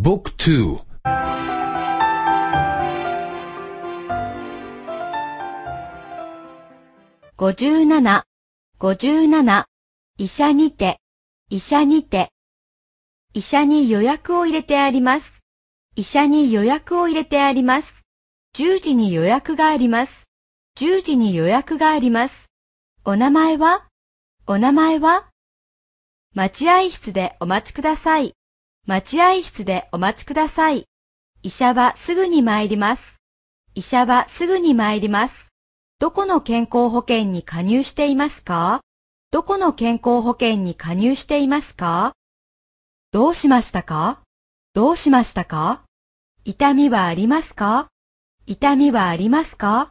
บุ๊กทู五十七、五十七、医者にて、医者にて。医者に予約を入れてあります。医者に予約を入れてあります。10時に予約があります。10時に予約があります。お名前はお名前は待合室でお待ちください。待合室でお待ちください。医者はすぐに参ります。医者はすぐに参ります。どこの健康保険に加入していますかどこの健康保険に加入していますかどうしましたかどうしましたか痛みはありますか痛みはありますか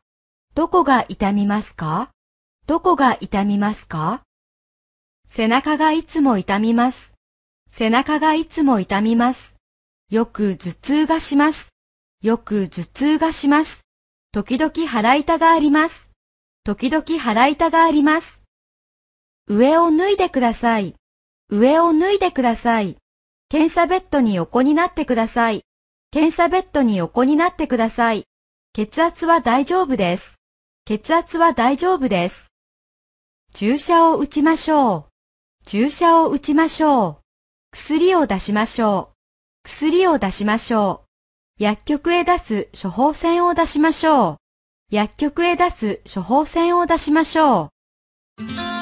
どこが痛みますかどこが痛みますか背中がいつも痛みます。背中がいつも痛みます。よく頭痛がします。よく頭痛がします。時々腹痛があります。時々腹痛があります。上を脱いでください。上を脱いでください。検査ベッドに横になってください。検査ベッドに横になってください。血圧は大丈夫です。血圧は大丈夫です。注射を打ちましょう。注射を打ちましょう。薬を出しましょう。薬を出しましょう。薬局へ出す処方箋を出しましょう。薬局へ出す処方箋を出しましょう。